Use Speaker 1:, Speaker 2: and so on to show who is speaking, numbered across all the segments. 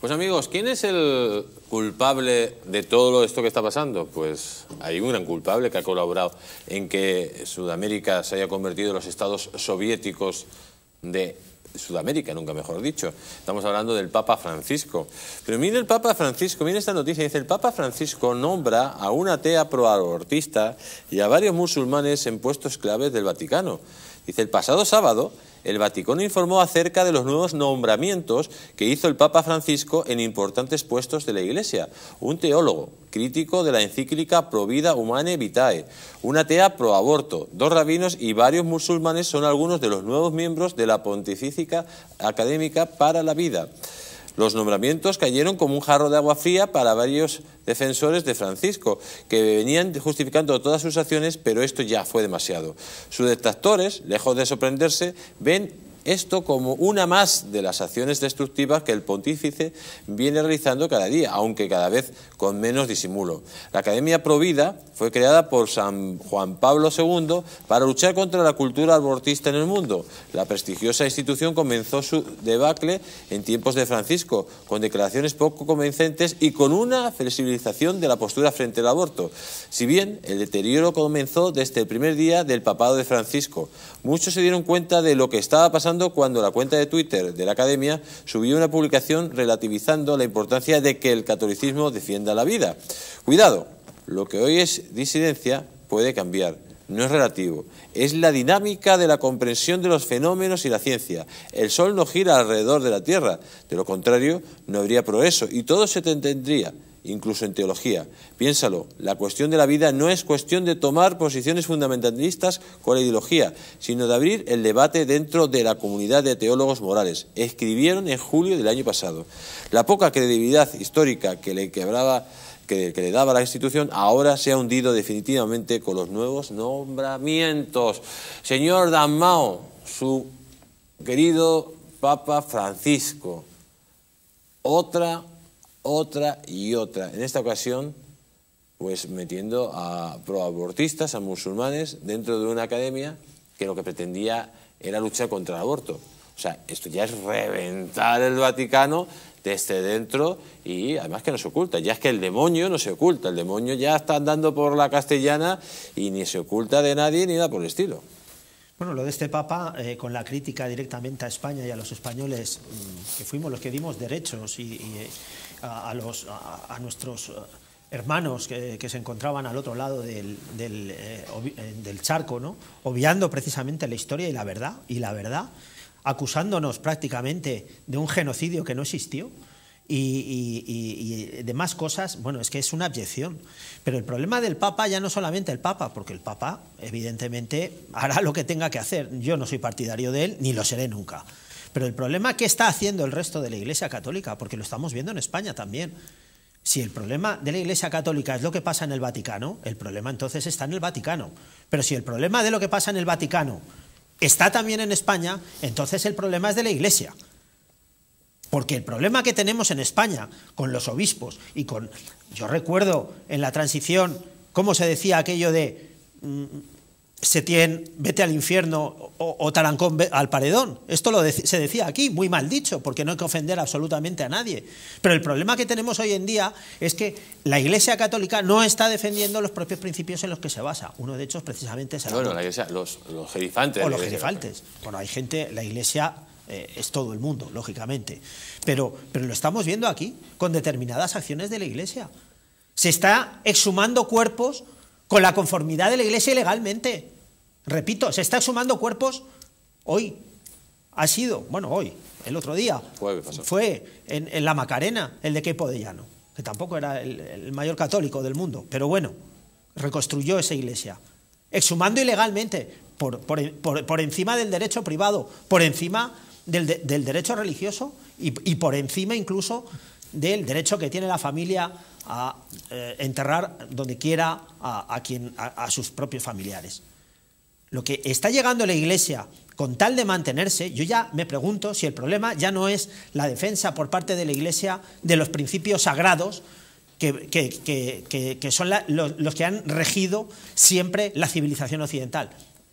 Speaker 1: Pues amigos, ¿quién es el culpable de todo esto que está pasando? Pues hay un gran culpable que ha colaborado en que Sudamérica se haya convertido en los estados soviéticos de Sudamérica, nunca mejor dicho. Estamos hablando del Papa Francisco. Pero mire el Papa Francisco, mire esta noticia, dice, el Papa Francisco nombra a una atea proabortista y a varios musulmanes en puestos claves del Vaticano. Dice, el pasado sábado el Vaticano informó acerca de los nuevos nombramientos que hizo el Papa Francisco en importantes puestos de la Iglesia. Un teólogo, crítico de la encíclica Pro Provida Humane Vitae, una tea pro aborto, dos rabinos y varios musulmanes son algunos de los nuevos miembros de la Pontificia Académica para la Vida. Los nombramientos cayeron como un jarro de agua fría para varios defensores de Francisco, que venían justificando todas sus acciones, pero esto ya fue demasiado. Sus detractores, lejos de sorprenderse, ven esto como una más de las acciones destructivas que el pontífice viene realizando cada día, aunque cada vez con menos disimulo. La Academia Provida fue creada por San Juan Pablo II para luchar contra la cultura abortista en el mundo. La prestigiosa institución comenzó su debacle en tiempos de Francisco, con declaraciones poco convincentes y con una flexibilización de la postura frente al aborto. Si bien el deterioro comenzó desde el primer día del papado de Francisco, muchos se dieron cuenta de lo que estaba pasando cuando la cuenta de Twitter de la Academia subió una publicación relativizando la importancia de que el catolicismo defienda la vida. Cuidado, lo que hoy es disidencia puede cambiar no es relativo, es la dinámica de la comprensión de los fenómenos y la ciencia. El Sol no gira alrededor de la Tierra, de lo contrario no habría progreso y todo se tendría incluso en teología. Piénsalo, la cuestión de la vida no es cuestión de tomar posiciones fundamentalistas con la ideología, sino de abrir el debate dentro de la comunidad de teólogos morales. Escribieron en julio del año pasado. La poca credibilidad histórica que le quebraba que, le daba la institución, ahora se ha hundido definitivamente con los nuevos nombramientos. Señor Damao, su querido Papa Francisco, otra otra y otra. En esta ocasión, pues metiendo a proabortistas, a musulmanes, dentro de una academia que lo que pretendía era luchar contra el aborto. O sea, esto ya es reventar el Vaticano desde dentro y además que no se oculta. Ya es que el demonio no se oculta, el demonio ya está andando por la castellana y ni se oculta de nadie ni nada por el estilo.
Speaker 2: Bueno, lo de este Papa, eh, con la crítica directamente a España y a los españoles, mm, que fuimos los que dimos derechos y, eh, a, nuestros eh, hermanos que, se encontraban al otro lado del, del, charco, ¿no? obviando precisamente la historia y la verdad, y la verdad, acusándonos prácticamente de un genocidio que no existió y, demás cosas, bueno, es que es una abyección. Pero el problema del Papa ya no solamente el Papa, porque el Papa evidentemente hará lo que tenga que hacer. Yo no soy partidario de él, ni lo seré nunca. Pero el problema que está haciendo el resto de la Iglesia Católica, porque lo estamos viendo en España también. Si el problema de la Iglesia Católica es lo que pasa en el Vaticano, el problema entonces está en el Vaticano. Pero si el problema de lo que pasa en el Vaticano está también en España, entonces el problema es de la Iglesia. Porque el problema que tenemos en España con los obispos y con... Yo recuerdo en la transición cómo se decía aquello de mm, Setién, vete al infierno o, al paredón. Esto lo se decía aquí, muy mal dicho, porque no hay que ofender absolutamente a nadie. Pero el problema que tenemos hoy en día es que la Iglesia Católica no está defendiendo los propios principios en los que se basa. Uno de ellos precisamente es el... Bueno, la
Speaker 1: Iglesia, los, los O los jerifantes.
Speaker 2: Bueno, hay gente, la Iglesia eh, es todo el mundo, lógicamente. Pero, pero lo estamos viendo aquí con determinadas acciones de la Iglesia. Se está exhumando cuerpos con la conformidad de la Iglesia ilegalmente. Repito, se está exhumando cuerpos hoy. Ha sido, bueno, hoy, el otro día. Fue, en, la Macarena, el de Quepo de Llano, que tampoco era el, mayor católico del mundo, pero bueno, reconstruyó esa iglesia. Exhumando ilegalmente, por, encima del derecho privado, por encima del, derecho religioso y, por encima incluso del derecho que tiene la familia a eh, enterrar donde quiera a, quien, a, sus propios familiares. Lo que está llegando a la Iglesia con tal de mantenerse, yo ya me pregunto si el problema ya no es la defensa por parte de la Iglesia de los principios sagrados que, son los, que han regido siempre la civilización occidental.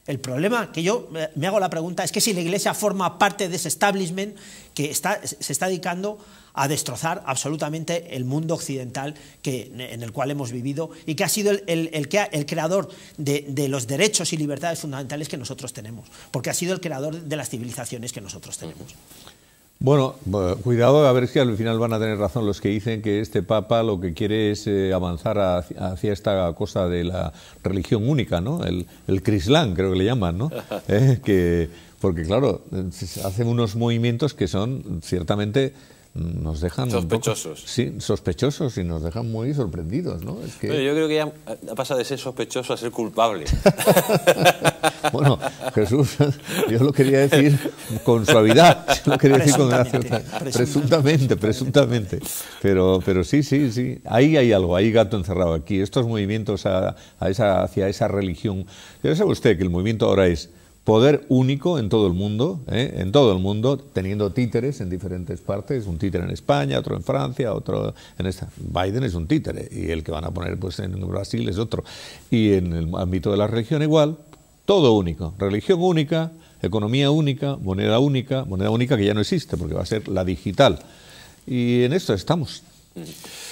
Speaker 2: El problema que yo me hago la pregunta es que si la Iglesia forma parte de ese establishment que se está dedicando a destrozar absolutamente el mundo occidental que, en el cual hemos vivido y que ha sido el, creador de, los derechos y libertades fundamentales que nosotros tenemos, porque ha sido el creador de las civilizaciones que nosotros tenemos.
Speaker 3: Bueno, cuidado a ver si al final van a tener razón los que dicen que este Papa lo que quiere es eh, avanzar hacia, esta cosa de la religión única, ¿no? El, el crislán, creo que le llaman, ¿no? Eh, que, porque claro, hacen unos movimientos que son ciertamente nos dejan sospechosos. sí, sospechosos y nos dejan muy sorprendidos, ¿no? yo creo
Speaker 1: que ya eh, pasa de ser sospechoso a ser culpable.
Speaker 3: bueno, Jesús, yo lo quería decir con suavidad, lo quería decir con gracia, presuntamente, presuntamente, pero, pero sí, sí, sí, ahí hay algo, hay gato encerrado aquí. Estos movimientos a, esa, hacia esa religión, ya sabe usted que el movimiento ahora es poder único en todo el mundo, ¿eh? en todo el mundo, teniendo títeres en diferentes partes, un títere en España, otro en Francia, otro en esta. Biden es un títere y el que van a poner pues en Brasil es otro. Y en el ámbito de la religión igual, todo único, religión única, economía única, moneda única, moneda única que ya no existe porque va a ser la digital. Y en esto estamos.